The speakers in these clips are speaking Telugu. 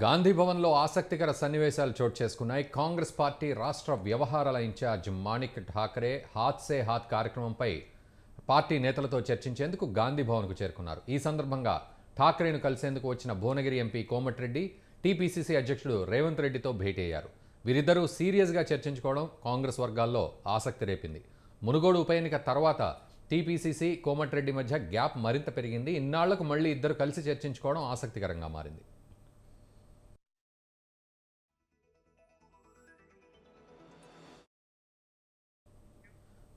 గాంధీ భవన్లో ఆసక్తికర సన్నివేశాలు చోటు చేసుకున్నాయి కాంగ్రెస్ పార్టీ రాష్ట్ర వ్యవహారాల ఇన్ఛార్జ్ మాణిక్ ఠాకరే హాత్ సే హాత్ కార్యక్రమంపై పార్టీ నేతలతో చర్చించేందుకు గాంధీ భవన్కు చేరుకున్నారు ఈ సందర్భంగా ఠాకరేను కలిసేందుకు వచ్చిన భువనగిరి ఎంపీ కోమటిరెడ్డి టీపీసీసీ అధ్యక్షుడు రేవంత్ రెడ్డితో భేటీ అయ్యారు వీరిద్దరూ సీరియస్గా చర్చించుకోవడం కాంగ్రెస్ వర్గాల్లో ఆసక్తి రేపింది మునుగోడు ఉప ఎన్నిక తర్వాత టీపీసీసీ కోమటిరెడ్డి మధ్య గ్యాప్ మరింత పెరిగింది ఇన్నాళ్లకు మళ్ళీ ఇద్దరు కలిసి చర్చించుకోవడం ఆసక్తికరంగా మారింది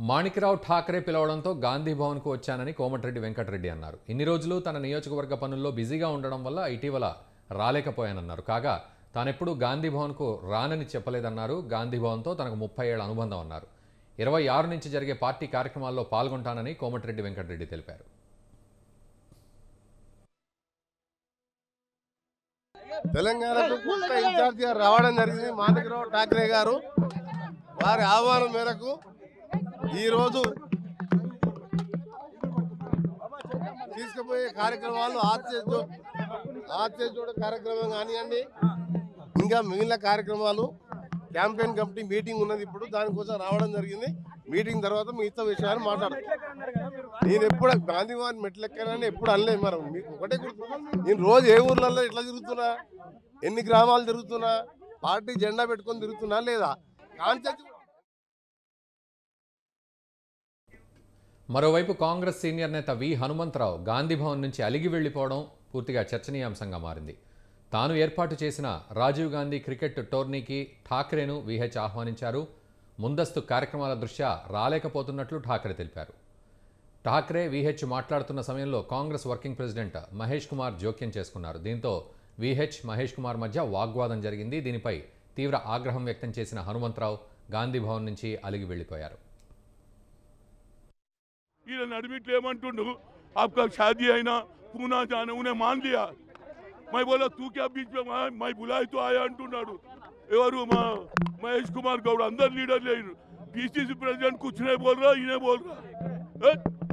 మాణికరావు ఠాకరే పిలవడంతో గాంధీ భవన్కు వచ్చానని కోమటిరెడ్డి వెంకటరెడ్డి అన్నారు ఇన్ని రోజులు తన నియోజకవర్గ పనుల్లో బిజీగా ఉండడం వల్ల ఇటీవల రాలేకపోయానన్నారు కాగా తానెప్పుడు గాంధీ భవన్కు రానని చెప్పలేదన్నారు గాంధీ భవన్తో తనకు ముప్పై ఏళ్ళ అనుబంధం అన్నారు ఇరవై ఆరు నుంచి జరిగే పార్టీ కార్యక్రమాల్లో పాల్గొంటానని కోమటిరెడ్డి వెంకటరెడ్డి తెలిపారు తెలంగాణకు ఇన్ఛార్జిగా రావడం జరిగింది మాణికరావు ఠాకరే గారు వారి ఆహ్వానం మేరకు ఈరోజు తీసుకుపోయే కార్యక్రమాలు ఆశ్చర్య ఆశ్చర్యచూడ కార్యక్రమం కానివ్వండి ఇంకా మిగిలిన కార్యక్రమాలు క్యాంపెయిన్ కమిటీ మీటింగ్ ఉన్నది ఇప్పుడు దానికోసం రావడం జరిగింది మీటింగ్ తర్వాత మిగతా విషయాలు మాట్లాడతాను నేను ఎప్పుడు గాంధీ వారి మెట్లెక్కానని ఎప్పుడు అనలేదు మనం మీకు ఒకటే గుర్తు నేను రోజు ఏ ఊర్లలో ఇట్లా తిరుగుతున్నా ఎన్ని గ్రామాలు తిరుగుతున్నా పార్టీ జెండా పెట్టుకొని తిరుగుతున్నా లేదా కాన్సెప్ట్ మరోవైపు కాంగ్రెస్ సీనియర్ నేత వి హనుమంతరావు గాంధీభవన్ నుంచి అలిగి వెళ్లిపోవడం పూర్తిగా చర్చనీయాంశంగా మారింది తాను ఏర్పాటు చేసిన రాజీవ్ గాంధీ క్రికెట్ టోర్నీకి ఠాక్రేను విహెచ్ ఆహ్వానించారు ముందస్తు కార్యక్రమాల దృష్ట్యా రాలేకపోతున్నట్లు ఠాక్రే తెలిపారు ఠాక్రే విహెచ్ మాట్లాడుతున్న సమయంలో కాంగ్రెస్ వర్కింగ్ ప్రెసిడెంట్ మహేష్ కుమార్ జోక్యం చేసుకున్నారు దీంతో విహెచ్ మహేష్ కుమార్ మధ్య వాగ్వాదం జరిగింది దీనిపై తీవ్ర ఆగ్రహం వ్యక్తం చేసిన హనుమంతరావు గాంధీభవన్ నుంచి అలిగి వెళ్లిపోయారు నన్ను అడ్మిట్లు ఏమంటుండు आपका शादी है ना पूना जाने उन्हें मान लिया मैं बोला तू क्या बीच में मैं मैं बुलाई तो आया अंटुनाडू एवरू माँ महेश कुमार गौड़ अंदर लीडर ले पीसीसी प्रेसिडेंट कुछ नहीं बोल रहा इन्हें बोल रहा